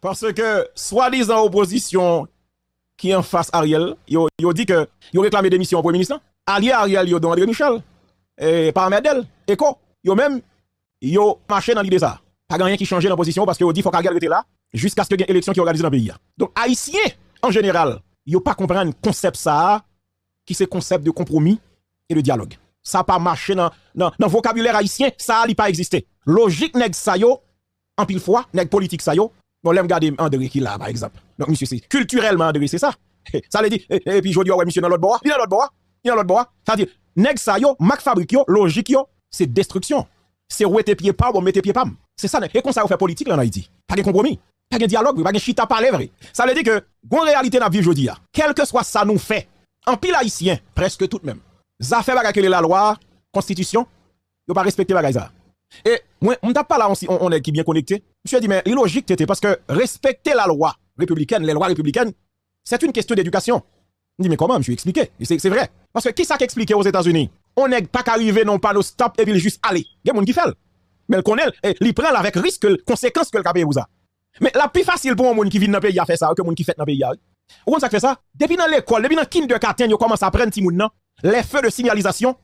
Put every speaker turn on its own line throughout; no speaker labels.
Parce que, soit-disant opposition qui en fasse Ariel, yo di que yo reklamé démission au premier ministre, alie Ariel yo don Adrien Michel et par amèdèl, et ko, yo mèm, yo mâché nan l'idée ça. Pa ganyen ki chanjè l'opposition, parce que yo di fòk agèl gète la, jusqu'à skè gen éleksyon ki organizè nan pays ya. Donc, haïsien, en général, yo pa komprèn koncep ça, ki se koncep de kompromis et de dialogue. Sa pa mâché nan vokabulèr haïsien, sa li pa existé. Logik neg sa yo, an pil fwa, neg politik sa yo, Bon, l'aime garder André qui là, par exemple. Donc, monsieur, c'est culturellement André, c'est ça. Ça veut dire, et, puis je dis, ouais, monsieur, dans l'autre bois, il dans l'autre bois, il a l'autre bois. Ça dit dire, ça yo, mac fabrique yo, logique yo, c'est destruction. C'est où tes pieds pas, ou mettez pieds pas. C'est ça, et qu'on ça on fait politique là en Haïti. Pas de compromis, pas de dialogue, pas de chita pas lèvre. Ça veut dire que, gon réalité dans la vie aujourd'hui, quel que soit ça nous fait, en pile haïtien, presque tout même, ça fait que la loi, constitution, yo pas respecter la ça. Et moi, on t'a pas là, on, on est qui bien connecté. Monsieur dit, mais logique t'étais, parce que respecter la loi républicaine, les lois républicaines, c'est une question d'éducation. On dit, mais comment, je monsieur, expliquer C'est vrai. Parce que qui ça expliqué aux États-Unis On n'est pas qu'arriver non pas nos stop et puis juste aller. Il y a des gens qui font. Mais le connaît, eh, il prend avec risque, conséquence que le capé vous a. Mais la plus facile pour un monde qui vit dans le pays à faire ça que monde qui fait dans le pays à. Ou ça fait ça Depuis dans l'école, depuis dans kindergarten, ils commencent à apprendre les feux de signalisation.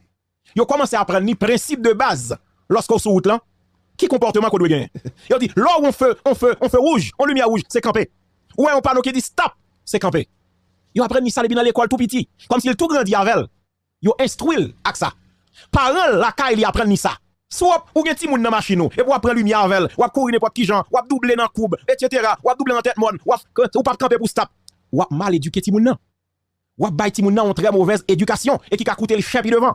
Ils commencé à apprendre les principes de base lorsqu'on se route là, qui comportement qu'on doit gagner Ils dit là on feu, on feu, on feu rouge, on lumière rouge, c'est campé. Ouais, on parle qui dit stop, c'est campé. Ils apprennent ça à l'école tout petit, comme s'il tout grandi avec elle. Ils instruit avec ça. Parents la caille ils apprennent ça. Soit ou gen ti moun nan machine et pour prendre lumière avec, ou courir n'importe qui gens, ou doubler dans courbe, etc. ou doubler dans tête monde, ou pas camper pour stop. Ou mal éduquer ti moun nan. Ou bay ti moun nan très mauvaise éducation et qui a coûter le chef devant.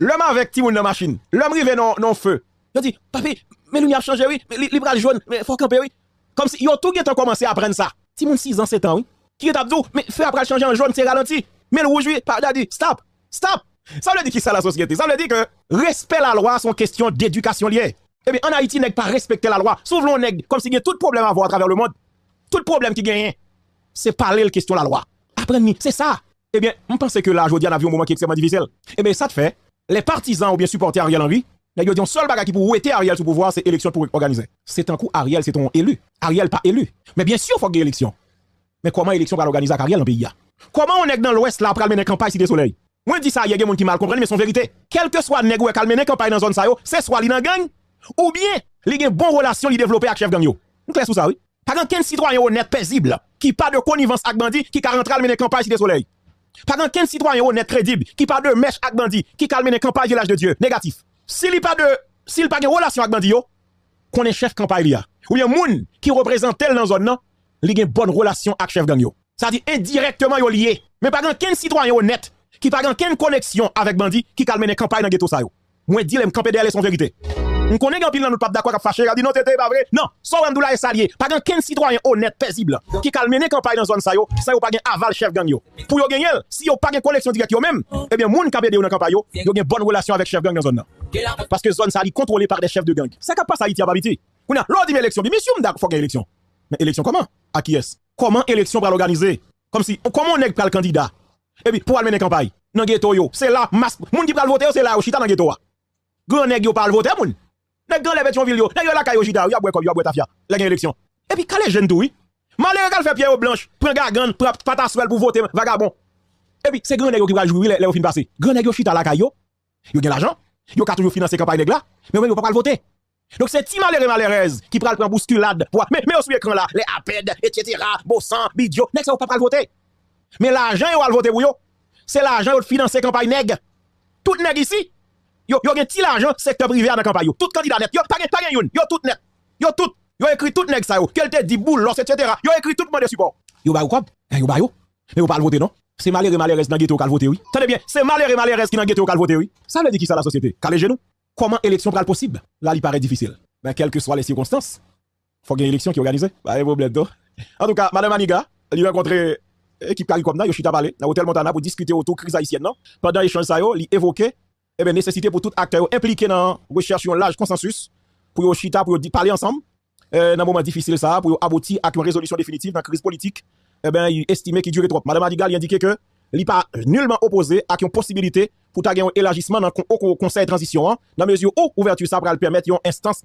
L'homme avec Timoun dans la machine, l'homme rive dans le feu. Il dit, papi, mais lui a changé, oui, mais les bras jaune, mais il faut camper, oui. Comme si, yo, tout a commencé à apprendre ça. Timoun 6 ans, 7 ans, oui. Qui est abdou, mais feu après changer en jaune, c'est ralenti. Mais le rouge, oui, par dit, stop, stop. Ça veut dire qui ça la société? Ça veut dire que respect la loi sont question d'éducation liée. Eh bien, en Haïti, n'est pas respecté la loi. Sauf l'on nèg, comme si y a tout problème à voir à travers le monde. Tout problème qui gagne, c'est parler la question de la loi. Apprenez, c'est ça. Eh bien, on pensait que là, aujourd'hui, on a vu un moment qui est extrêmement difficile. Eh bien, ça te fait, les partisans ou bien supporté Ariel Henry, les gens seul bagage qui pouvait ouéter Ariel sous pouvoir, c'est l'élection pour organiser. C'est un coup, Ariel, c'est ton élu. Ariel pas élu. Mais bien sûr, il faut qu'il y ait élection. Mais comment élection va organiser Ariel dans le pays? Comment on est dans l'ouest là pour mener campagne campagne des soleils? Moi, je dis ça, il y a des gens qui mal comprennent, mais c'est vérité. Quel que soit nègre qui une campagne dans zone ça, c'est soit il gang, ou bien, les une bon relation qui développer avec chef gang yo. sommes clair ça, oui. Pas qu'un citoyen honnête, paisible, qui pas de connivence avec bandit, qui a rentré mener campagne des soleils? Pagan ken sitwanyon yo net kredib ki pa de mech ak bandi ki kalmen en kampay vilaj de dieu negatif Si li pa de, si li pa gen relasyon ak bandi yo, konen chef kampay li ya Ou yon moun ki reprezentel nan zon nan, li gen bon relasyon ak chef gang yo Sa di indirektman yo liye, men pagan ken sitwanyon yo net ki pagan ken koneksyon avek bandi ki kalmen en kampay nan geto sayo Mwen dilem kampede ale son verite On connaît qu'il pile dans notre pape d'accord qui a fâché, dit non, t'étais pas vrai. Non, Soran Doula et Salier, Pas qu'un citoyen honnête, paisible, qui calme les campagnes dans zone ça, ça yo pas qu'un aval chef gang yo. Pour yo gagner, si yo pas une collection directe yo même, eh bien, moun kapé de yo dans campagne yo, yo une bonne relation avec chef gang dans zone Parce que zone ça est contrôlée par des chefs de gang. Ça capable pas Haïti à Babiti. On a l'ordre élection, mais monsieur m'dak faut élection. Mais élection comment À qui est-ce Comment élection va l'organiser Comme si, comment on est le candidat Et eh puis, pour aller mener campagne, dans ghetto yo, c'est là, masque, moun qui va voter, c'est là, chita dans ghetto. Ah. Grand nèg yo pas voter moun. Nèk gen lè bet yon vil yo, nèk yo lakay yo chita, yo abwe kom, yo abwe ta fya, lè gen releksyon. E pi kalè jen tou yi? Malè yon kal fè piè yo blanche, pren gagan, prè patasvel pou vote vagabon. E pi se gen lè yo ki pral jou yi lè yo fin pase. Gen lè yo chita lakay yo, yo gen l'ajan, yo katou yo finanse kampay nèk la, mè yon mè yon papal vote. Donc se ti malè re malè rez, ki pral pran pou skulad, mè yon smi ekran la, lè apèd, e eti eti ra, bosan, bidyo, nèk sa ou papal vote. Mè l'ajan yo yo un ti l'argent secteur privé dans campagne tout candidat net yo pas gen pas gen yo tout net yo tout yo écrit tout nèg ça yo Quel te dit boule etc. yo écrit tout monde de support yo ba ou quoi eh, yo ba yo mais eh, yo pas voter non c'est malheureux malheureux dans ghetto qu'al voter oui tenez bien c'est malheureux malheureux qui dans ghetto qu'al voter oui ça veut dire qui ça la société calé genou comment élection pral possible là il paraît difficile mais ben, quelles que soient les circonstances faut qu'il une élection qui est organisée bah problème en tout cas madame Maniga, il a rencontré euh, équipe Caricom là yo chita parler dans hôtel Montana pour discuter autour crise haïtienne non pendant échange ça yo il évoquait Ebe, eh nesesite pou tout akta yo implike nan recherche yon laj konsensus, pou yo chita, pou yo di pale eh, ansam, nan mouman difisil sa, pou yo aboti ak yon rezolusyon definitif nan kriz politik, ebe, eh yu estime ki dure trop. Madame Adigal yon dike ke li pa nulman opose ak yon posibilite pou ta gen yon elagisman nan konsey transisyon an, nan mezyon ou ouvertu sa pral permet yon instans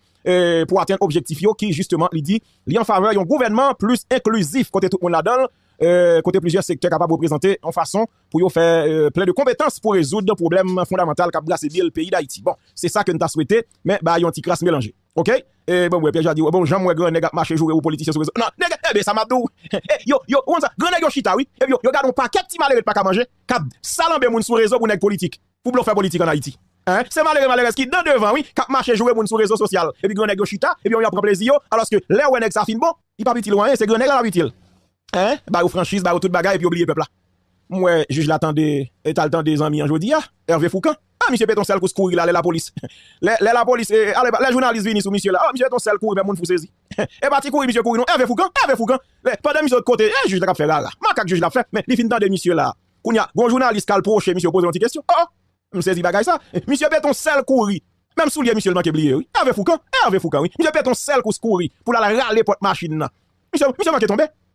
pou aten objektif yo ki justement li di li an fave yon gouvenman plus inklusif kote tout moun la donan, euh, côté plusieurs secteurs capables de présenter en façon pour faire euh, plein de compétences pour résoudre le problème fondamental qu'a brassé le pays d'Haïti. Bon, c'est ça que nous t'a souhaité, mais bah, y a un petit crasse mélangé. OK? Et eh, bon, ouais, Pierre, j'ai dit, bon, j'aime, moi, grand, nègre, marché, jouer aux politiciens sur les Non, nègre, eh bien, ça m'a dou. Eh, yo, yo, on ça, grand, nègre, chita, oui, et eh, yo, yo, un paquet, petit malheureux, pas qu'à manger, cap, salambe, moun, sur réseau, pour nègre politique, pour faire politique en Haïti. Hein? C'est malheureux, malheureux, qui, dans devant, oui, cap, marche jouer, moun, sous réseau social, et puis grand, nègre, chita, et puis on y a pris plaisir, alors que, là, ouais, nègre, ça fin bon, il pas petit loin, hein, c'est grand, nègre, la vitile. Bar ou franchise, bar ou tout bagay, epi oubliye pepla. Mwen, juj l'attendé, etal tendé zanmi anjodi, ah, Hervé Foucan, ah, misye pe ton sel kous kouri la, lè la polis, ah, non. eh, lè oh, oh. la polis, lè journaliste vinissou, misye la, ah, misye pe ton sel kouri, mè moun fous sezi. E pati kouri, misye kouri nou, Hervé Foucan, Hervé Foucan, pe de misye ot kote, eh, juj l'ap fè la la, man kak juj l'ap fè, men, li fin tan de misye la, koun ya, gon journaliste kal pro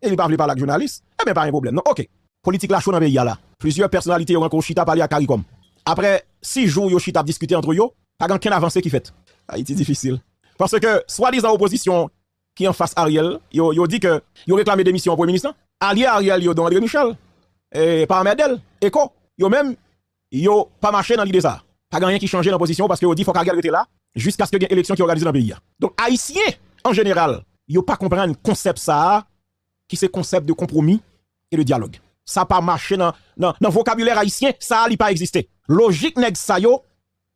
et il parle pas la journaliste, eh bien, pas un problème. Non, ok. Politique la chaud dans le pays là. Plusieurs personnalités ont rencontré Chita parler à CARICOM. Après six jours, yo Chita discuter entre eux, pas grand avancé qui fait. Haïti ah, difficile. Parce que, soit disant opposition qui en face Ariel, yo, yo dit que, yo réclamé démission au premier ministre. Hein. Allié Ariel, yo dans André Michel, et par Medel, et quoi. Yo même, yo pas marché dans l'idée ça. Pas grand rien qui change dans position parce que yo dit faut qu'Ariel était là jusqu'à ce qu'il y ait une élection qui est organisée dans le pays. Hein. Donc, haïtien, en général, yo pas comprendre concept ça qui c'est concept de compromis et de dialogue. Ça pas marché dans le vocabulaire haïtien, ça n'a pas existé. Logique nèg ça yo,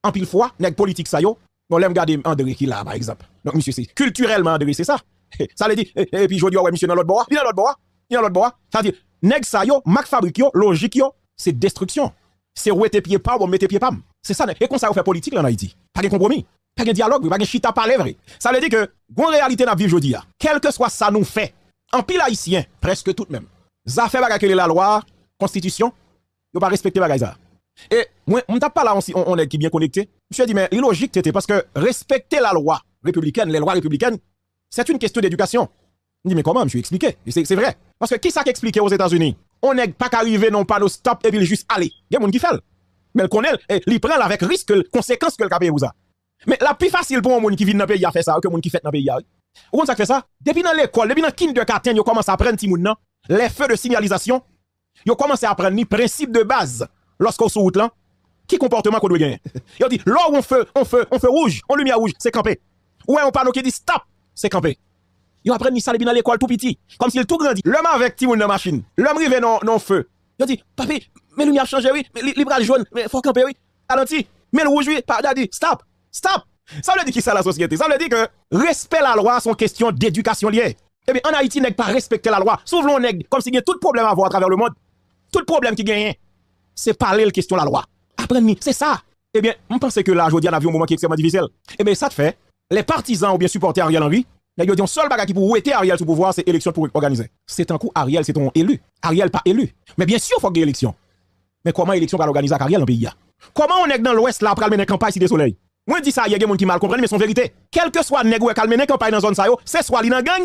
en pile fois, nèg politique ça yo. Bon, l'aime garder André qui là par exemple. Donc monsieur c'est culturellement André, c'est ça. ça le dit et, puis dis ouais monsieur dans l'autre bois, il dans l'autre bois, il dans l'autre bois. Ça veut dire nèg ça yo, mac fabrique logique c'est destruction. C'est où tes pieds pas, ou mettez pieds pas. C'est ça et comme ça on fait politique là en Haïti. Pas de compromis pas de dialogue, pas de chita parler Ça veut dire que, bonne réalité dans la vie aujourd'hui, quel que soit ça nous fait, en pile haïtien, presque tout de même. Ça fait bagaille la loi, constitution, yo pas respecter la ça. Et moi on t'a pas là on, on est qui bien connecté. Monsieur dit mais illogique t'étais parce que respecter la loi républicaine, les lois républicaines, c'est une question d'éducation. Je dit mais comment je suis expliqué C'est vrai. Parce que qui ça expliqué aux États-Unis On n'est pas qu'arriver, non pas nos stop et puis juste aller. Il y a gens qui fait. Mais le connaît eh, il prend avec risque conséquence que le capé a. Mais la plus facile pour un monde qui vit dans le pays à faire ça que monde qui fait dans le pays. Woun sak fe sa, debi nan l'ekol, debi nan kindergarten yo komanse apren ti moun nan, le fe de sinyalizasyon, yo komanse apren ni prinsip de baz, losko sou out lan, ki komportman kon dwe genye. Yo di, lor woun fe, woun fe, woun fe rouge, woun lumya rouge, se kampe. Wè, woun pan nou ki di, stop, se kampe. Yo apren ni sa debi nan l'ekol tout piti, konm si l tout grandi. Lèman vek ti moun nan masjin, lèman rive nan fe, yo di, papi, men lumya chanje, wè, li brade joun, fò kampe, wè, alanti, men rouge, wè, pa, da di, stop, stop. Ça veut dire qui ça la société Ça veut dire que respect la loi sont question d'éducation liée. Eh bien, en Haïti, n'est pas respecter la loi. Souvent on nèg comme si y a tout problème à voir à travers le monde. Tout le problème qui gagne, c'est parler la question de la loi. Après, c'est ça. Eh bien, on pense que là, aujourd'hui, on a vu un moment qui est extrêmement difficile. Eh bien, ça te fait, les partisans ont bien supporté Ariel Henry, ils ont un seul bagage qui pour ouéter Ariel sous pouvoir, c'est élection pour organiser. C'est un coup, Ariel, c'est ton élu. Ariel pas élu. Mais bien sûr, il faut qu'il y élection. Mais comment élection va organiser Ariel dans le pays? Hein? Comment on est dans l'Ouest là après mener campagne si des soleils Mwen di sa ye gen moun ki mal komprenne, men son verite, kelke swa negwe kalme nen kampay e nan zon sa yo, se swa li nan gang,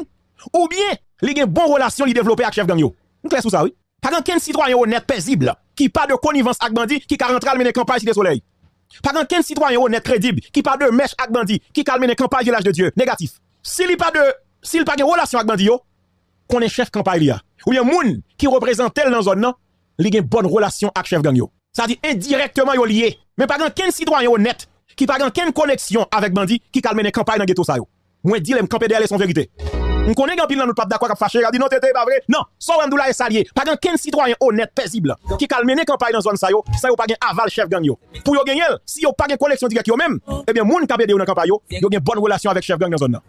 ou bien li gen bon relasyon li devlope ak chef gang yo. Mwen kles ou sa ou? Pagan ken sitwanyan yo net pezible, ki pa de konivans ak bandi, ki ka rentre alme nen kampay si de soley. Pagan ken sitwanyan yo net kredib, ki pa de mesh ak bandi, ki kalme nen kampay vilaj de dieu, negatif. Si li pa de, si li pa gen relasyon ak bandi yo, konen chef kampay li ya. Ou yon moun ki reprezentel nan zon nan, li gen bon relasyon ak Ki pa gen ken koneksyon avek bandi Ki kalmene kampay nan geto sa yo Mwen dilem kampede ale son verite Mwen konen gen pil nan nou pap da kwa kap fache Nan, non, sou an dou la e salye Pa gen ken sitwoyen honet, pezible Ki kalmene kampay nan zon sa yo Sa yo pa gen aval chef gang yo Pou yo gen yel, si yo pa gen koneksyon di yak yo men Ebyen eh moun kapede ou nan kampay yo Yo gen bon relasyon avek chef gang nan zon nan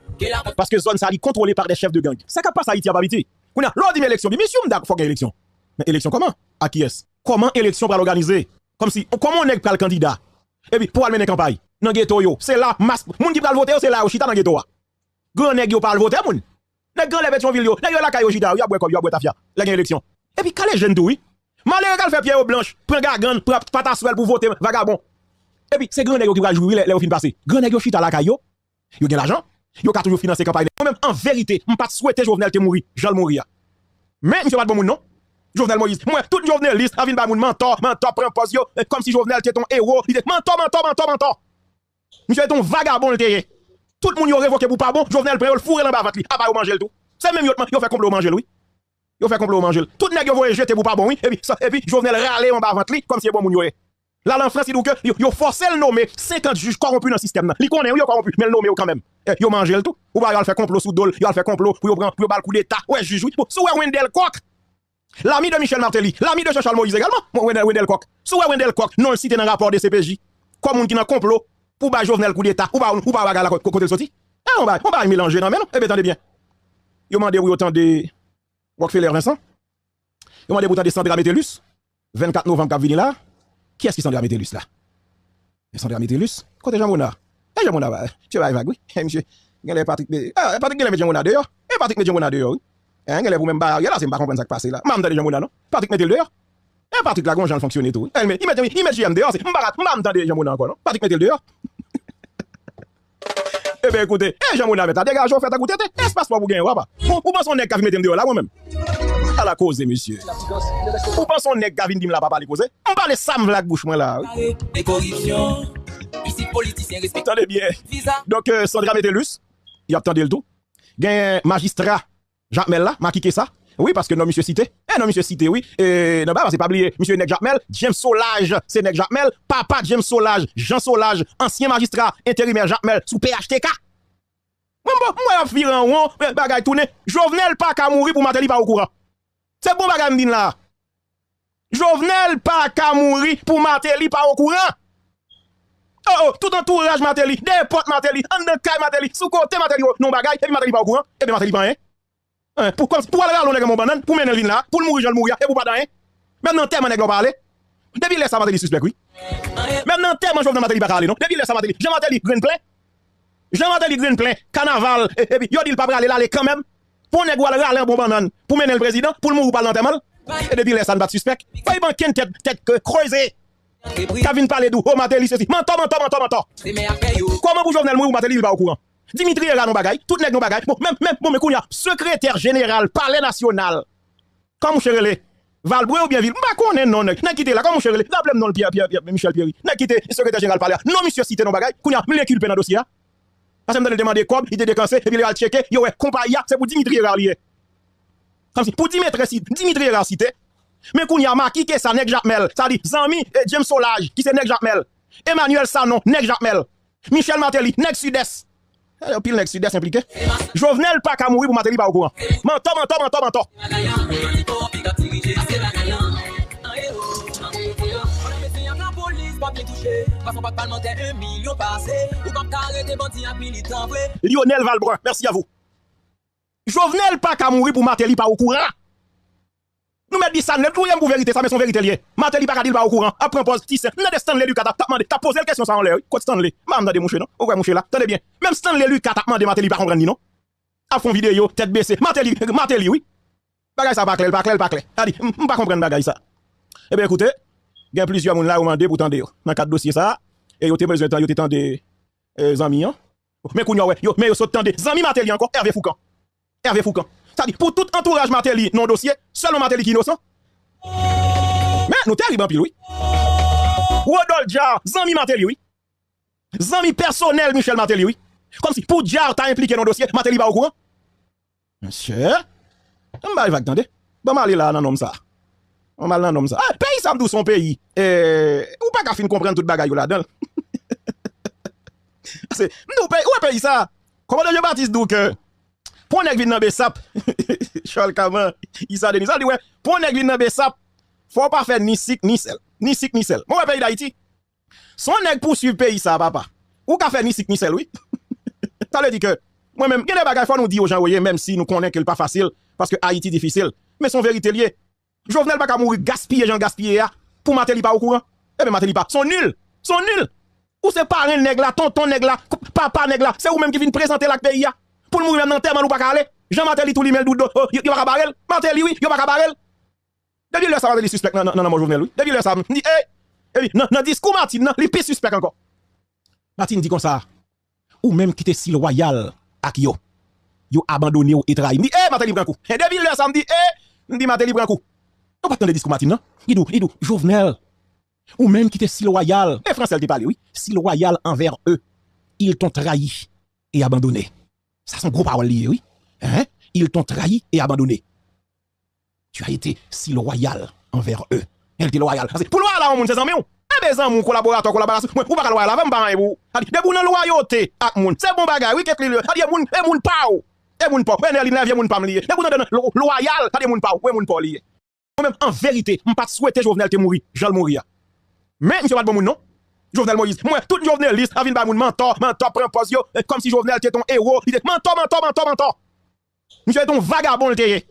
Paske zon sa li kontrole par de chef de gang Sa ka pa sa iti ap abiti Kouna, lodi men eleksyon bi, misyon mda fok gen eleksyon Men eleksyon koman? A ki es? Koman ele Et puis, pour aller mener campagne, dans le ghetto, c'est là, masse. gens qui parlent voter, c'est là, chita dans le ghetto. Ah. Grand nèg yo pas voter, moun. ville yo, la ils sont yo sont tafia, la les Et puis, quand les jeunes, oui. qu'elle fait pierre blanche, prend prend pour voter, vagabond. Et puis, c'est grand nèg qui va jouer, les fin passé. Grand nèg yo chita la kayo, yo gagne l'argent, yo ka toujours financer campagne. Moi-même, en vérité, pas souhaiter Jovenel te mourir, j'al mourir. Mais, monsieur pas bon non? Jouvenel Moïse. Mwen, tout nou jouvenel list avin ba moun manto, manto, prempos yo, eh, kom si jouvenel te ton ero, lide, manto, manto, manto, manto. Mwen se ton vagabon lte ye. Tout moun yo revoke pou pa bon, jouvenel preman fure lan ba vant li. A ah, ba yo manje l'tou. Se mèm yotman, yo fe komplo yo manje l'oui. Yo fe komplo yo manje l'. Tout nèk yo voye jete pou pa bon, e pi, jouvenel rale lan ba vant li, kom si bon moun yo ye. La lan fransi d'ouke, yo force l'nome, 50 juj korompu nan sistem nan. Li konen yo eh, kor L'ami de Michel Martelly, l'ami de Charles Moïse également, Wendel, Wendel Coq. Sous Wendel Coq, non le cité dans le rapport de CPJ, comme on qui dans complot pour ba Jovenel coup d'état ou ba ou ba la côté sorti. Ah on va on va mélanger non mais non. Eh bien attendez bien. Yo mandé oui autant de Rockefeller Vincent. Yo mandé autant de Sandra Metellus 24 novembre qui vient là. Qui est-ce qui Sandra Metellus là eh, Sandra Metellus côté Jean Monard. Eh Jean Monard, bah, tu vas vague oui. Eh monsieur, il y a Patrick Ah Patrick il Jean Monard dehors. Eh, Patrick Jean Monard dehors. Oui. Engele eh, pou men bar, yela se mba kompren sa k'pase la. Mba mtande Jamouna, non? Patik mette l'deor? En patik la gonjan l'fonksyon etou. El men, imet jyem deor se. Mba rat, mba mtande Jamouna anko, non? Patik mette l'deor? Ebe ekoute, en Jamouna metta. Dega, jow fèta goutete. Espas pwa pou gen waba. Ou bon, pan son ek gavi mette l'deor la wè men? A la koze, misye. Ou pan son ek gavi dim la pa pali koze? Mba le sam vlak bouche mwen la. Tande bien. Donk, euh, Sandra Metellus. Y Jaqmel la, ma kike sa. Oui, paske non misye site. Eh, non misye site, oui. Eh, non ba, ba se pabliye. Misye Nek Jaqmel, Jem Solaj, se Nek Jaqmel, papa Jem Solaj, Jem Solaj, ansyen magistra, enterimer Jaqmel, sou PHTK. Mwen bon, bo, mwen firan won, mwen bagay toune, jo vnen l pa kamouri pou mateli pa wokouran. Se bon bagay mdine la. Jo vnen l pa kamouri pou mateli pa wokouran. Oh, oh, tout entourage mateli, depot mateli, ande kaj mateli, sou kote mateli won. Non bagay Pou al ral loun e gen moun ban nan, pou men el vin la, pou l mouri joun l mouri a, e pou pa dan en, men nan ten man e gen loun pa ale, debi lè sa mateli suspek wè, men nan ten man joun vnen mateli pa ka ale non, debi lè sa mateli, joun mateli gren plè, joun mateli gren plè, kanaval, e pi yon dil pa pra ale lale kèmèm, pou nè gou al ral loun moun ban nan, pou men el prezident, pou l mouri joun pal nan temal, e debi lè san bat suspek, fè yon banken tèt kè, tèt kè, kreuzè, kè vin pale dò, joun mateli se si, mè an to, mè an to, mè an to, mè an to, kòman pou joun v Dimitri Erard nou bagay, tout nek nou bagay, mèm, mèm, mèm, mèm, kounya, sekretèr jeneral, palè national, kan mou cherele, Valbreu ou Bienville, mba konen nou nek, nèk kite la, kan mou cherele, zanplem nou le piè, piè, piè, piè, Michel Pieri, nèk kite sekretèr jeneral palè, nou moussou site nou bagay, kounya, mèm lèkulpe nan dosya, asè mèm dan lè demande koum, ite dekansè, epi lè al tchèke, yowe, kompa ya, se pou Dimitri Erard liye, kamsi, pou Dimitri Erard site, Dimitri Erard site, m Eh, Jouvenel pa kamouri pou mateli pa wakouran Mentor, mentor, mentor, mentor Lionel Valbrun, mersi ya vou Jouvenel pa kamouri pou mateli pa wakouran Nous mettons ça, nous pour pour vérité, ça, mais son vérité lié. Mateli il pas au courant. Après, on pose nous avons Stanley Lucas, t'as demandé, t'as posé la question, ça en l'air. Quoi, Stanley? Mam, bah, des mouches, non? Ou quoi, mouche là? Tenez bien. Même les Lucas, t'as demandé, Mateli pas comprendre, non? à fond vidéo, tête baissée. Mateli euh, Mateli oui. Bagay ça, pas clair, pas clair, pas clair. Allez, pas comprendre bagay ça. Eh bien, écoutez, il y a plusieurs moun là ou demandé pour tendre dans quatre dossiers ça. Et yo besoin de yo te tendre euh, amis. Hein? Mais kounyo ouais, yo mais yo saute tendre. Zami Mateli encore Hervé Foucan. Hervé Foucan. Sa di, pou tout entourage Mateli non dosye, selon Mateli ki inosan. Men, nou terriban piloui. Wodol Djar, zanmi Mateli oui. Zanmi personel Michel Mateli oui. Kom si, pou Djar ta implike non dosye, Mateli ba ou kouan. Monsier, mba evak dande. Mba mali la nan nom sa. Mba mali nan nom sa. Peyi sa mdou son peyi. Ou pa gafin kompren tout bagay ou la del. Mdou peyi, ou e peyi sa? Komodo je batis duke. Pon nèk vin nan besap, chol kaman, yisa den yisa, di wè, pon nèk vin nan besap, fò pa fè ni sik ni sel, ni sik ni sel. Mwen wè peyi da Haiti, son nèk pou suivi peyi sa, papa, ou ka fè ni sik ni sel, wè? Ta lè di ke, mwen mèm, genè bagay fò nou di ou jan woye, mèm si nou konèk el pa fasil, paske Haiti difisil, mè son veritelye, jo vè nèl baka mouri gaspye, jan gaspye ya, pou mater li pa ou kouran, ebe eh mater li pa, son nul, Foul mou mèm nan terman ou pa kalè. Jan matè li tout li mèl doudo. Oh, yo baka barel. Matè li, yo baka barel. Debil lè sa matè li suspek nan nan nan nan nan jouvenel. Debil lè sa mèm. Ndi e. Eh, Evi eh nan non, dis kou matin nan. Li pis suspek anko. Matin di kon sa. Ou mèm ki te sil royale ak yo. Yo abandone eh, non? ou etraim. Ndi e matè li bran kou. E debil lè sa mèm. Ndi e. Ndi matè li bran kou. Ou paten de dis kou matin nan. Idou, idou. Jouvenel. Ou mèm ki te sil royale. Ça, sont gros parole liées, oui. Hein? Ils t'ont trahi et abandonné. Tu as été si loyal envers eux. Elle était loyal. Pour loyal, là, on monte ses amis. Eh bien, mon collaborateur, collaboration. Moi, pour pas loyal, avant, pas vous. debout, vous, loyauté, avec moun. C'est bon bagage, oui, qu'est-ce que le. Allez, moun, et moun, pas. Et moun, pas. Et moun, pas. moun, pas. Et moun, pas. Loyal, allez, moun, pas. Oui, moun, lié. Moi-même, en vérité, je ne pas souhaiter Jovenel te mourir. Je le mourir. Mais, monsieur, pas de bon moun, non? Jovenel Moïse. Moi, tout journaliste, avin ba mon mentor, mentor prend pose comme si Jovenel était ton héros. Il dit mentor, mentor, mentor, mentor. Monsieur est vagabond le terrier.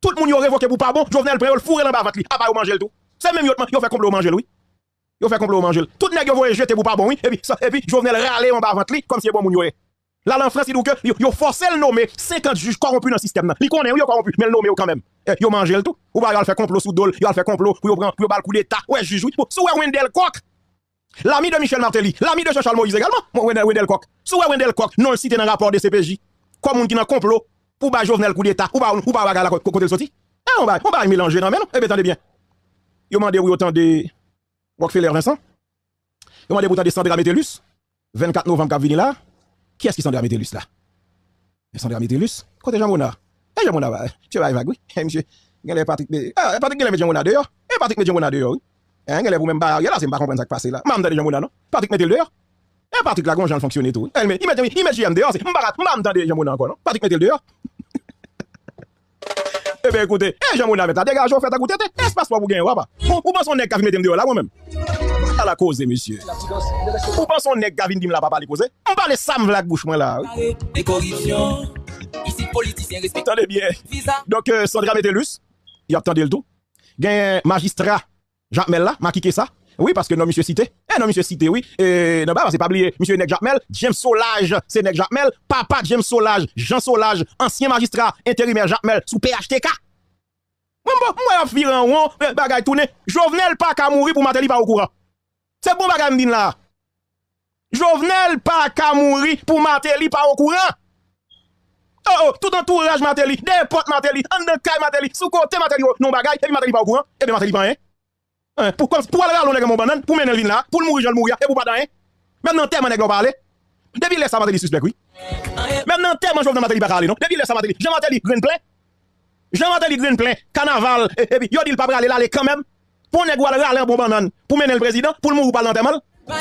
Tout le monde y a révoqué pour pas bon, Jovenel prend le fourré dans la li, bah pas manger le tout. C'est même yo y'a fait complot manger oui. Yo fait complot manger. Tout le. yo voyez jeter pour pas bon oui, et puis et puis Jovenel râle en bas comme si bon moun Là, en France, il dit que forcé le nommer 50 juges corrompus dans le système. Ils connaissent, yon corrompu mais le nommer quand même. Ils mangé le tout. Ou bah ils fait complot sous dol, ils fait complot, pour yon prendre le coup d'État. Ouais, juge, oui. Wendel Wendell L'ami de Michel Martelly, l'ami de Jean-Charles Moïse également, Wendel Coq. Sous Wendel Coq, non le cité dans le rapport de CPJ, comme on qui dans complot, pour ba Jovenel coup d'État, ou pas ou pas la côté sorti. Ah, on va, on va mélanger, non, mais non, eh bien, bien. Yo mandé oui autant de Rockefeller Vincent. Yo mandé autant de Sandra Metellus, 24 novembre qu'a venu là. Qui est-ce qui Sandra Metellus là? Eh, Sandra Metellus, côté Jean Monard. Et eh, Jean Monard, tu vas y oui, eh, monsieur. Patrick, ah, Patrick, il y a ah, Jean Monard dehors. Et Patrick, il Jean Monard dehors, Engele pou men barye la se mba kompren sa kpase la. Mman mten bon, eh, de jambouna non? Patik mette l deyo? En patik la konj anl fonksyon etou. El men, imet jami, imet jami deyo se. Mbarat, mman mten de jambouna anko non? Patik mette l deyo? Ebe ekoute, e jambouna mette la. Dega joun fèta goutete. E se passe wap ou gen wapa. Ou pan son nek gavi mette l deyo la mwen men? A la koze msie. Ou pan son nek gavi dim la pa pali poze? Mpa le sam vlak bouche mwen la. Tande bien. Donk euh, Sandra Metelus. Jaqmel la, ma kike sa. Oui, paske non misye site. Eh, non misye site, oui. Eh, non ba, ba se pabliye. Misyenek Jaqmel, James Solage, senek Jaqmel, papa James Solage, Jean Solage, ansyen magistrat, enterimer Jaqmel, sou PHTK. Mwen bo, mwen firon woun, bagay toune, jo vnen l pa kamouri pou mateli pa woukouran. Se bon, bon bagay bon, mdine la. Jo vnen l pa kamouri pou mateli pa woukouran. Oh, oh, tout entourage mateli, depot mateli, ande kaj mateli, sou kote mateli woukouran. Non bagay, Pour, pour aller à pas mon banane, pour mener le vin là, pour le mourir, je le mourir, et pour pas d'ailleurs. Maintenant, terme, nègre, pas parlé. Depuis laisse ça suspect, oui. Maintenant, terme, je vais Matéli pas aller, non. Depuis laisse ça j'ai Jean Matéli, green plein. j'ai Matéli, green plein. Carnaval, et eh, puis, eh, yo dit pas aller là, quand même. Pour nègre, aller à bon banane, pour mener le président, pour le mourir, pas l'enterrement.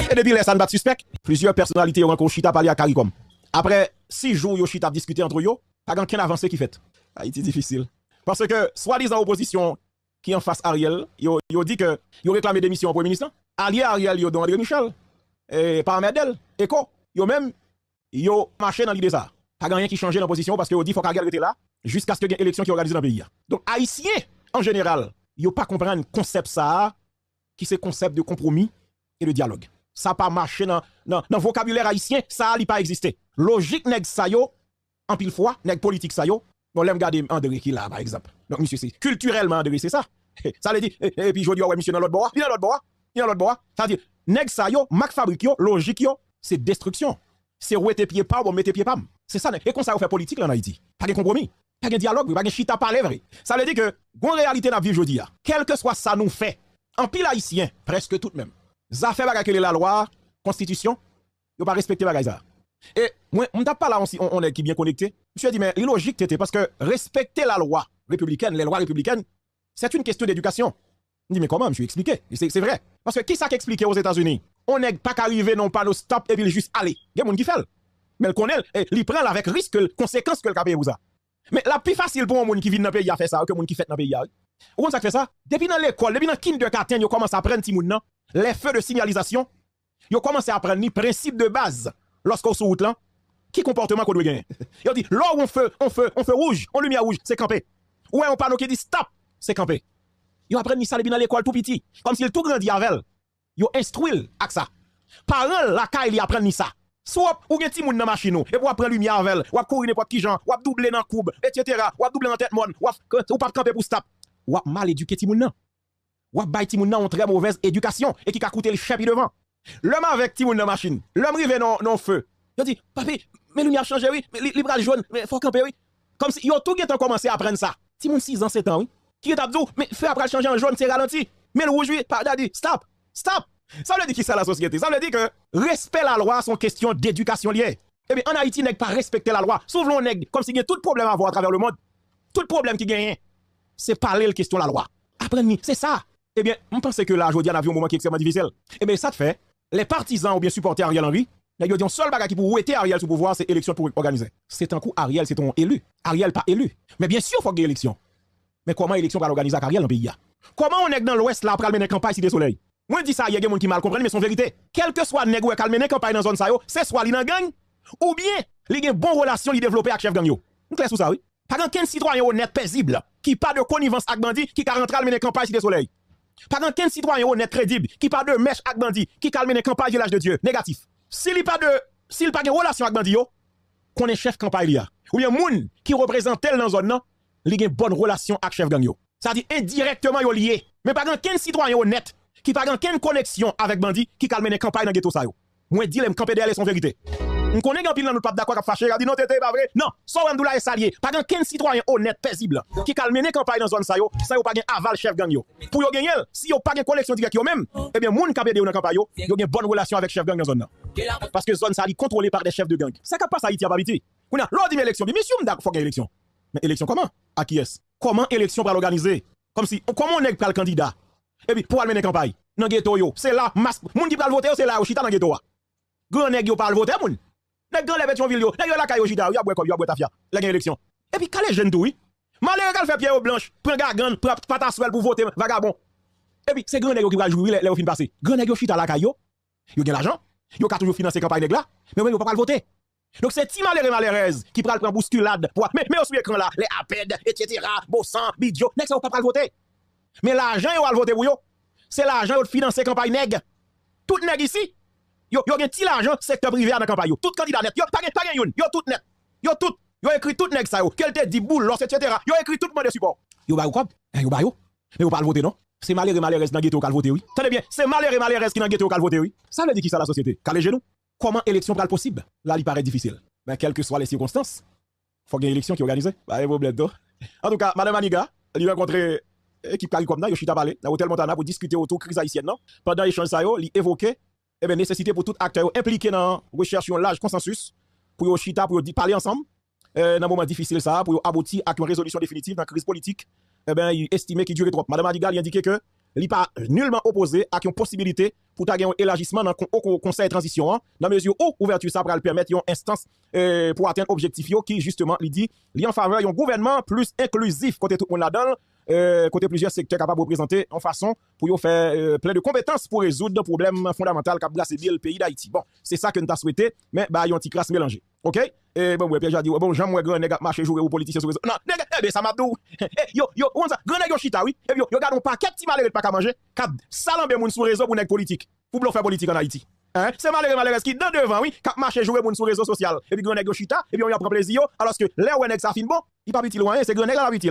Et depuis laisse ça pas suspect. Plusieurs personnalités ont encore chita parler à CARICOM. Après six jours, Yoshita discuté entre eux, pas grand-chose avancé qui fait. Haïti ah, difficile. Parce que, soi-disant opposition, qui en face Ariel, ils ont dit que ont réclamé démission au premier ministre. Hein. Allié Ariel, yo André Michel, et par Medel, Ils ont même, yo marché dans l'idée ça. Pas rien qui changeait dans la position parce que ont dit faut qu'Ariel était là jusqu'à ce que y ait une élection qui organise dans le pays. Hein. Donc, haïtiens, en général, n'ont pas le concept ça, qui c'est concept de compromis et de dialogue. Ça pas marché dans, dans, vocabulaire haïtien, ça n'a pas existé. Logique nest ça, yo, en pile fois, nèg politique ça yo, Bon, l'aime garder degré qui là, par exemple. Donc, monsieur, c'est culturellement degré, c'est ça. Ça veut dire, et, eh, eh, puis je dis, ouais, monsieur, dans l'autre bois, il y dans l'autre bois, il y a l'autre bois. Ça veut dire, nèg ça yo, mac fabrique yo, logique yo, c'est destruction. C'est où tes pieds pas, ou mettez pieds pas. C'est ça, et comme ça, on fait politique là en Haïti. Pas de compromis, pas de dialogue, pas de chita, pas vrai. Ça veut dire que, bon réalité dans la vie aujourd'hui, quel que soit ça nous fait, en pile haïtien, presque tout même, ça fait que la loi, constitution, yo pas respecter ça et moi, on t'a pas là, on, on est qui bien connecté. Monsieur dit, mais logique t'étais, parce que respecter la loi républicaine, les lois républicaines, c'est une question d'éducation. On dit, mais comment, Je monsieur, expliquer C'est vrai. Parce que qui ça qu'expliquer aux États-Unis On n'est pas qu'arriver non pas nos stop et puis juste aller. Il y a gens qui font. Mais le connaît, eh, il prend avec risque, conséquence que le capé ça. Mais la plus facile pour un monde qui vit dans le pays à faire ça que un monde qui fait dans le pays. Ou on ça fait ça Depuis dans l'école, depuis dans kindergarten, ils commencent à apprendre les feux de signalisation. Ils commence à apprendre les principes de base lorsqu'on se route là, qui comportement qu'on doit gagner Ils dit là on feu, on feu, on feu rouge, on lumière rouge, c'est campé. Ouais, on panneau qui dit stop, c'est campé. Ils apprennent ça dans l'école tout petit, comme s'il tout grand avec elle. Ils instruisent avec ça. Parole la caille ils apprennent ça. Soit ou gen ti moun nan machine et pour prendre lumière avec, ou courir n'importe qui gens, ou doubler dans courbe, etc. ou doubler dans tête monde, ou pas camper pour stop. Ou mal éduquer ti moun nan. Ou bay ti moun nan ont très mauvaise éducation et qui a coûté le chapitre devant. L'homme avec Timoun dans la machine, l'homme rive dans le feu. Il dit, papi, mais nous a changé, oui, bras jaune, mais faut camper, oui. Comme si, ont tout a commencé à apprendre ça. Timoun 6 ans, 7 ans, oui. Qui est abdou, mais feu après changer en jaune, c'est ralenti. Mais le rouge, oui, a dit, stop, stop. Ça veut dire qui ça la société? Ça veut dire que respect la loi sont question d'éducation liée. Eh bien, en Haïti, n'est pas respecter la loi. Souvent, nèg comme si y a tout problème à voir à travers le monde. Tout problème qui gagne, c'est parler la question de la loi. Apprenez, c'est ça. Eh bien, je pense que là, aujourd'hui, on a vu un moment qui est extrêmement difficile. Eh bien, ça te fait, les partisans ou bien supporters Ariel Henry, ils ont dit seul bagage qui pour être Ariel sous pouvoir, c'est l'élection pour organiser. C'est un coup Ariel, c'est ton élu. Ariel pas élu. Mais bien sûr, il faut qu'il y ait élection. Mais comment l'élection va organiser Ariel dans le pays Comment on est dans l'ouest là pour mener campagne si des soleils. Moi je dis ça, il y a des gens qui mal comprennent mais c'est vérité. Quel que soit qui ou calmer campagne dans zone ça c'est soit il gang ou bien les une relations relation li développer avec chef gang yo. On clair sous ça oui. Pas qu'un citoyen honnête paisible qui pas de connivence avec bandit qui ka rentrer mener campagne si des soleils. Pagan ken sitwany yo net kredib ki pa de mech ak bandi ki kalmen en kampay vilaj de dieu, negatif. Si li pa de, si li pa gen relasyon ak bandi yo, konen chef kampay li a. Ou yon moun ki reprezentel nan zon nan, li gen bon relasyon ak chef gang yo. Sa di indirektman yo li e, men pagan ken sitwany yo net ki pagan ken koneksyon avek bandi ki kalmen en kampay nan geto sa yo. Mwen dilem kampede ale son verite. On connaît en pile dans le pape d'accord qui a fâché, il dit non, t'es pas vrai. Non, so Wendoula est salié. Pas qu'un citoyen honnête, paisible, qui a campagne dans zone ça, yo, ça yo pas aval chef gang yo. Pour yo gagner, si yo pas une collection directe yo même, eh bien, moun ka de yo dans campagne yo, yo une bonne relation avec chef gang dans zone Parce que zone ça est contrôlé par des chefs de gang. Ça qui passe à Haïti à Babiti. On a l'ordre élection, monsieur m'dak faut élection. Mais élection comment A qui est-ce Comment élection pour l'organiser Comme si, comment on est le candidat Et eh puis, pour mener campagne, dans ghetto yo, c'est là, masque. moun qui pral voter, c'est là, chita dans ghetto. Ah. Grand nèg yo pral voter moun les gars les Pétionville yo, les e yo la caillou jida, a quoi comme a tafia. La gagne élection. Et puis calé jeune tout oui. Malheureux qu'elle fait pierre au blanche, prend gargane, prend pataswel pour voter vagabond. Et puis c'est grand nèg qui va jouer les au fin passé. Grand nèg chita à la caillou. a gagne l'argent, yo a toujours financer campagne nèg là, mais même a pas voter. Donc c'est ti malheureux malheureuse qui pral prend bousculade pour mais mais sur écran là, les APED etc. Bossan, Bidjo, nèg ça pas voter. Mais l'argent yo va voter pour yo. C'est l'argent yo financer campagne nèg. Tout nèg ici yo yo gen ti l'argent secteur privé dans campagne yo tout candidat net yo pas gen pas gen yo tout net yo tout yo écrit tout nèg ça yo quel te dit boule etc. yo écrit tout monde de support yo ba yo kop eh, yo ba yo mais yo pas voter non c'est malheureux malheureux dans ghetto kal voter oui tenez bien c'est malheureux malheureux qui dans ghetto kal voter oui ça veut dire qui ça la société calé genou comment élection pral possible là il paraît difficile mais ben, quelles que soient les circonstances faut une élection qui organisée bah en tout cas madame Aniga il rencontré équipe Caricom là, yo chita parler dans hôtel Montana pour discuter autour crise haïtienne non pendant échange ça yo il évoquait Eh Necessité pour tout acteur impliqué dans la recherche d'un large consensus, pour y chiter, pour y parler ensemble, eh, dans un moment difficile ça, pour y aboutir à une résolution définitive dans la crise politique, eh estimez qu'il dure trop. Madame Adiga l'indiqué que l'IPA nulment opposé à une possibilité pour aguer un élargissement dans le conseil de transition, dans mesure ou ouverture, ça pourrait le permettre à une instance pour atteindre l'objectif qui, justement, l'indique qu'il est en faveur d'un gouvernement plus inclusif, quand tout le monde l'adonne, Euh, côté plusieurs secteurs capables de représenter en façon pour faire euh, plein de compétences pour résoudre le problème fondamental qui a le pays d'Haïti. Bon, c'est ça que nous avons souhaité, mais bah, il y a un petit crasse mélangé. OK? Et eh, bon, ouais, Pierre dit, bon, j'aime moi, grand nègre, marcher jouer au politiciens sur réseau. Non, nègre, eh bien, ça m'a dit. Eh, yo, yo, on ça, grand nègre, chita, oui. Et eh, bien yo, gardons pas, quest petit malheureux pas qu'à manger? Cap, salambe moun sur réseau pour nègre politique. Pour faire politique en Haïti. Hein? C'est malheureux, malheureux, qui dans devant, oui, cap marcher jouer moun sous réseau social. Et puis, grand nègre, chita, et puis, on y a pris plaisir, alors que, là où nègre, ça fin bon, il pas vite loin, hein, c'est grand nègre, la vite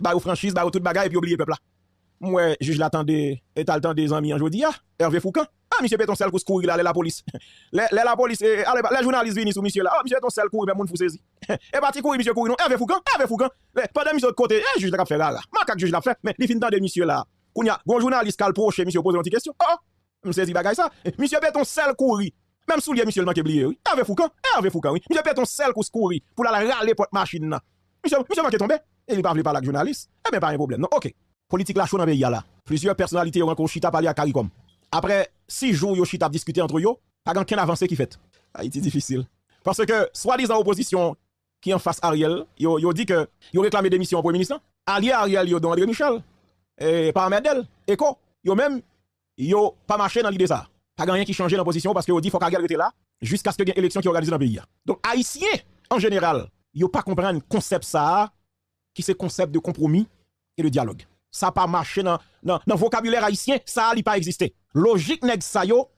Barou franchise, barou tout bagay, epi oubliye pepla. Mwen, juj la tende, etal tende zanmi anjou di, erve foukan, a, misye pe ton sel kous kouri la, le la polis, le la polis, ale ba, le jounalis vinis ou misye la, a, misye pe ton sel kouri, men moun fous sezi. E ba ti kouri, misye kouri non, erve foukan, erve foukan, pe de misye ot kote, e, juj la kap fè la la, man kak juj la fè, men, li fin tende misye la, koun ya, goun jounalis kal proche, misye ou pose lonti kestyon, et il ne parle pas avec journaliste, eh bien, pas un problème. Non, ok. Politique la chou dans le pays là. Plusieurs personnalités ont rencontré chita parler à CARICOM. Après six jours, yo a discuté entre eux, pas grand avancé qui fait. Haïti ah, difficile. Parce que, soi-disant opposition qui en face Ariel, ils ont dit que ont réclamé démission au premier ministre. Hein. Allié Ariel, ils ont André Michel, et par Medel, et quoi, ont même, pas marché dans l'idée ça. Pas grand rien qui changeait dans position parce qu'ils ont dit faut qu'Ariel était là jusqu'à ce qu'il y ait une élection qui est organisée dans le pays. Hein. Donc, haïtiens, en général, ils yo pas comprendre concept ça qui concepts concept de compromis et de dialogue. Ça pas marché dans dans vocabulaire haïtien, ça n'a pas existé. Logique nèg ça yo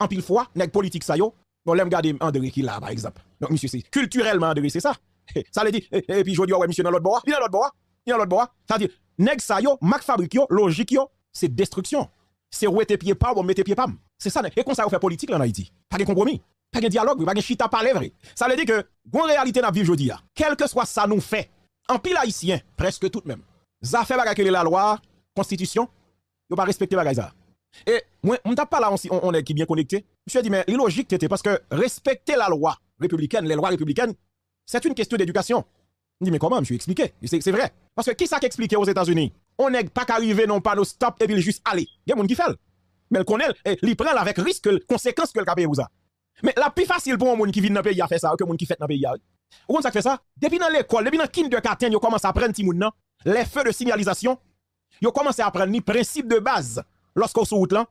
en pile fois nèg politique ça yo. Bon l'aime garder André qui là par exemple. Donc monsieur c'est culturellement André c'est ça. Ça le dit et puis dis, ouais monsieur dans l'autre bois, il a l'autre bois, il y a l'autre bois. Ça dit nèg ça yo, mac fabrique logique yo, c'est destruction. C'est où tes pieds pas, ou mettez pieds pas. C'est ça et comme ça on fait politique là en Haïti. Pas de compromis pas de dialogue, pas de chita parler vrai. Ça veut dire que, bonne réalité dans la vie aujourd'hui, quel que soit ça nous fait, en pile haïtien, presque tout de même, ça fait que la loi, constitution, yo va respecter la ça. Et moi, on t'a pas là, on, on est qui bien connecté. Monsieur dit, mais l'illogique t'étais parce que respecter la loi républicaine, les lois républicaines, c'est une question d'éducation. Je dit, mais comment, suis expliqué. C'est vrai. Parce que qui ça expliqué aux États-Unis On n'est pas qu'arriver non pas nos stop et puis juste aller. Il y a des gens qui font. Mais le connaît, eh, il prend avec risque, conséquence que le capé e vous a. Mais la plus facile pour un monde qui vit dans le pays à faire ça que les monde qui fait dans le pays. Où on ça fait ça? Depuis dans l'école, depuis dans kindergarten, vous commence à apprendre ti moun les feux de signalisation. Yo commence à apprendre les principes de base lorsqu'on sur route là.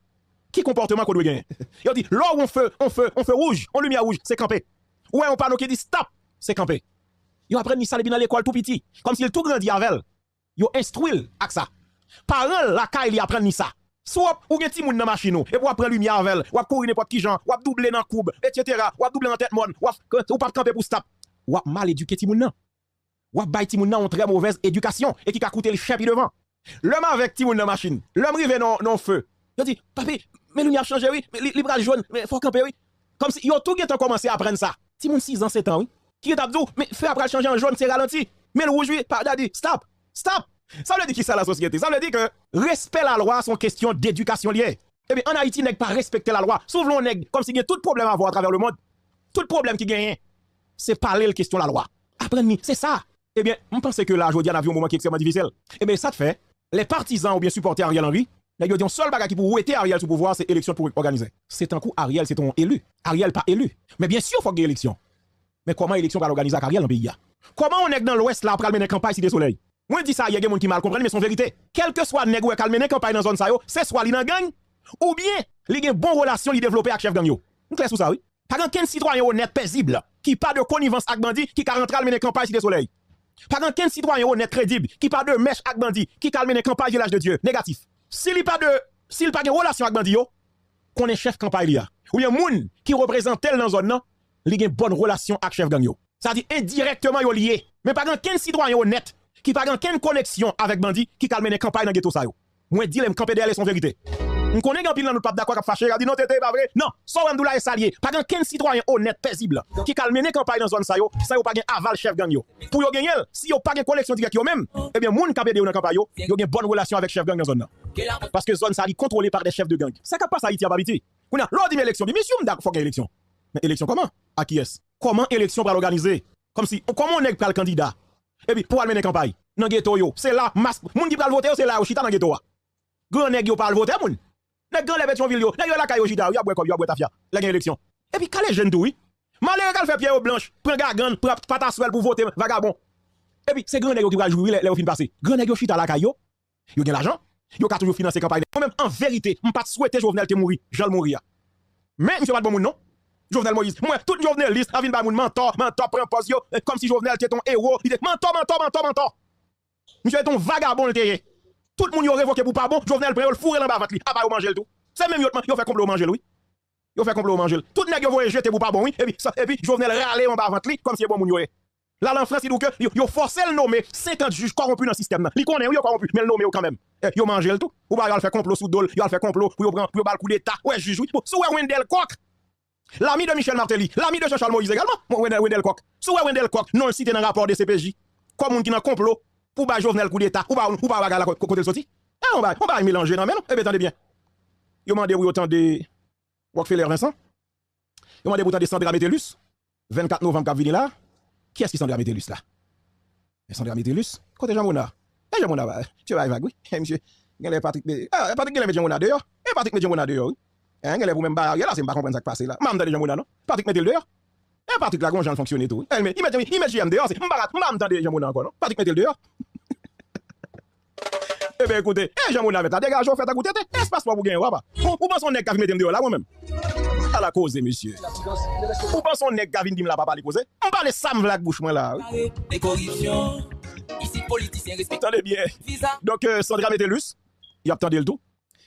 Qui comportement qu'on doit gagner? Yo dit, là on feu, on feu, on feu rouge, on lumière rouge, c'est campé. Ouais, on parle qui dit stop, c'est campé. Yo apprennent ça depuis dans l'école tout petit, comme s'il tout grandi avec Vous Yo instruit avec ça. Parents la caille, apprend ni ça. Soit ou gen ti moun nan machine ou, et pour apprendre lumière avec elle, ou courir n'importe qui genre, ou doubler dans coupe, etc., ou doubler dans tête monde, ou pas camper pour stop ou a mal éduqué ti moun nan. Ou a bay ti moun nan une très mauvaise éducation et qui a coûté le chèpi devant. L'homme avec ti moun nan machine, l'homme rive non, non feu. a dit, papi, mais l'on a changé, oui, mais bras jaune, mais faut camper, oui. Comme si, yon tout qui commencé à apprendre ça. Ti moun 6 ans, 7 ans, oui. Qui est abdou, mais feu après changer en jaune, c'est ralenti. Mais le rouge, oui, pardon, dit, stop, stop. Ça veut dire qui ça la société? Ça veut dire que respect la loi sont question d'éducation liée. Eh bien, en Haïti, n'est pas respecté la loi. Sauf l'on comme si y a tout problème à voir à travers le monde. Tout problème qui gagne c'est parler la question de la loi. Apprendre, c'est ça. Eh bien, on pense que là, je dis, on a vu un moment qui est extrêmement difficile. Eh bien, ça te fait, les partisans ont bien supporté Ariel Henry, y a seul bagage qui peut était Ariel sous pouvoir, c'est élection pour organiser. C'est un coup, Ariel, c'est ton élu. Ariel pas élu. Mais bien sûr, il faut qu'il y ait élection. Mais comment élection va organiser avec Ariel en pays? Comment on est dans l'Ouest là, après mener campagne si des soleils? Moi, je dis ça, il y a des gens qui mal comprennent, mais c'est vérité. Quel que soit le qui a campagne dans la zone, c'est soit il gagne, ou bien il a une bonne relation, il développe avec chef gang. Nous, ça, oui. Pas qu'un citoyen honnête, paisible qui pas de connivence avec bandit, qui a rentré mener campagne Cité Soleil. Pas contre, quel citoyen honnête crédible qui pas de mèche avec bandit, qui a mené campagne village de Dieu, négatif. S'il pas de s'il pas de relation avec bandit qu'on est chef campagne là. Ou un moun qui représente tel dans zone non, il a une bonne relation avec chef gang C'est Ça dit indirectement est lié, mais pas contre, quel citoyen honnête qui pas de connexion avec bandit qui calme mené campagne dans ghetto ça yo. Moi dis les camper derrière son vérité. On connaît qu'un pile nous notre d'accord qui fâché, a dit non, t'étais pas vrai. Non, sans Randoula et salier. Pas qu'un citoyen honnête, paisible, qui calme une campagne dans zone ça, yo, ça yo pas qu'un aval chef gang yo. Pour yo gagner, si yo pas une collection direct yo même, eh bien, moun qui dans la campagne yo, yo une bonne relation avec chef gang dans zone là. Parce que zone ça est contrôlée par des chefs de gang. Ça qui passe à Haïti à Babiti. On a l'ordre d'une élection, dit, monsieur, m'dak, faut élection. Mais élection comment? À qui est-ce? Comment élection va l'organiser? Comme si, comment on est pas le candidat? Et eh puis, pour mener campagne, dans ghetto yo, c'est là, masque, moun qui va voter, c'est là, au chita dans ghetto. Grand nèg yo pas voter, moun les grand les ville yo, les yo la caillou, jida, yo boy comme yo boy tafia. les gagne élection. Et puis calé jeune tout oui. Malheureux gars fait pierre au blanche, prend gagan, prends patasuel pour voter vagabond. Et puis c'est grand nèg qui va jouer les fin passé. Grand nèg chita la caillou. Yo gagne l'argent, yo ka toujours financer campagne. Moi-même en vérité, pas souhaiter Jovenel te mourir, Jean mourir. Mais monsieur pas bon non. Jovenel Moïse. Moi, tout liste avin ba mon mentor, mentor prend poste comme si Jovenel était ton héros. Il dit mentor, mentor, mentor, mentor. Monsieur est ton vagabond le tout le monde a révoqué pour pas bon, Jovenel prend le fourré dans bas li, a ah, pas bah, manger tout. C'est même yon fait complot manger lui. Yon fait complot manger. Tout nèg yon voyait jeter pour pas bon oui, et puis et puis Jovenel râler en bas comme si bon moun yon. Là en France il dit que yon forcé le nommer 50 juges corrompus dans le système. Il connaît yon corrompu mais le nommer quand même. Eh, mangé le tout. Ou pas bah, faire fait complot sous dol, yon fait complot pour prendre prend pour le coup d'état. Ouais juge oui. Sou Wendel Kok. L'ami de Michel Martelly, l'ami de Jean-Charles Moïse également, Wendel Kok. Sou Wendel Kok, non cité dans le rapport de CPJ. Comme on qui dans complot pour ba Jovenel coup d'état, ou ba ou ba bagarre côté sorti. Eh on va on va mélanger non mais non. Eh bien attendez bien. Yo mandé oui autant de Rockefeller Vincent. Yo mandé autant de Sandra Metellus 24 novembre qu'a là. Qui est-ce qui Sandra Metellus là Et eh, Sandra Metellus côté Jean Monard. Eh Jean Monard, tu vas avec oui. Eh monsieur, gagne Patrick Ah Patrick gagne Jean Monard dehors. Et Patrick Jean Monard dehors. Eh gagne vous même bagarre là, c'est pas comprendre ça qui passe là. Maman dans Jean Monard non. Patrick met dehors. Eh, et Patrick Lacon, j'en fonctionne tout. Il met GM dehors, c'est m'barat, m'bam des Jean mon encore, non? Patrick mettez le dehors. Eh bien écoutez, eh mon Mouna met la dégage, on fait ta goûter, espace pour vous gagner, wapa. Bah. Ou pense on est qu'à mettre dehors là moi-même? À la cause, monsieur. Ou pense on est qu'à venir la papa les causer? On parle Sam Vlak bouche moi là. Les corruptions, ici politicien respecté. Attendez bien. Donc euh, Sandra Métellus, il a attendu le tout.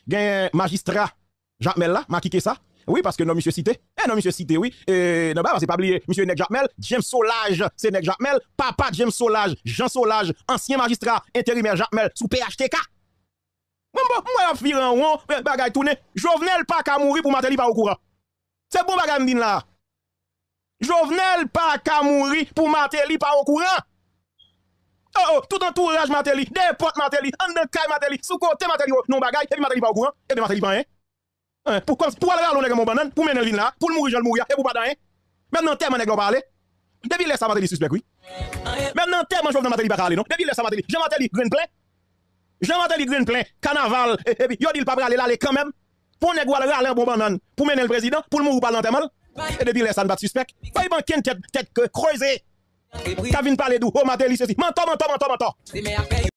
Gain magistrat, Jacques Mel là, m'a ça. Oui, parce que non, monsieur Cité. Eh, non, monsieur Cité, oui. Eh, non, baba, c'est pas blie. Monsieur Nek Japmel, James Solage, c'est Nek Japmel. Papa James Solage, Jean Solage, ancien magistrat, intérimère Japmel, sou PHTK. Mwen bo, mwen firon, wou, bagay, toune, jo vnen l'paka mouri pou Mateli pa wakouran. Se bon, bon bagay bon, mdine la? Jo vnen l'paka mouri pou Mateli pa wakouran. Oh, oh, tout entourage Mateli, depote Mateli, ande kai Mateli, soukote Mateli, wou, non bagay, epi Mateli pa wakouran, epi Mateli pa wakouran Pour, pour aller à l'on mon banane, pour mener le vin là, pour le mourir, je le mourir, et pour pas d'ailleurs. Maintenant, terme nègre parler. Depuis laisse ça Matéli suspect, oui. Maintenant, terme je dans Matéli pas aller, non. Depuis laisse ça Matéli. Jean Matéli, green plein. Jean Matéli, green plein. Carnaval, et puis, il dit pas aller là, quand même. Pour nègre aller à bon banane, pour mener le président, pour le mourir, pas l'enterrement. Et depuis laisse ça ne pas suspect. Pas y banquer tête, tête creusée. T'as vu parler d'où? Oh, Matéli, ceci. Mentor, mentor, mentor,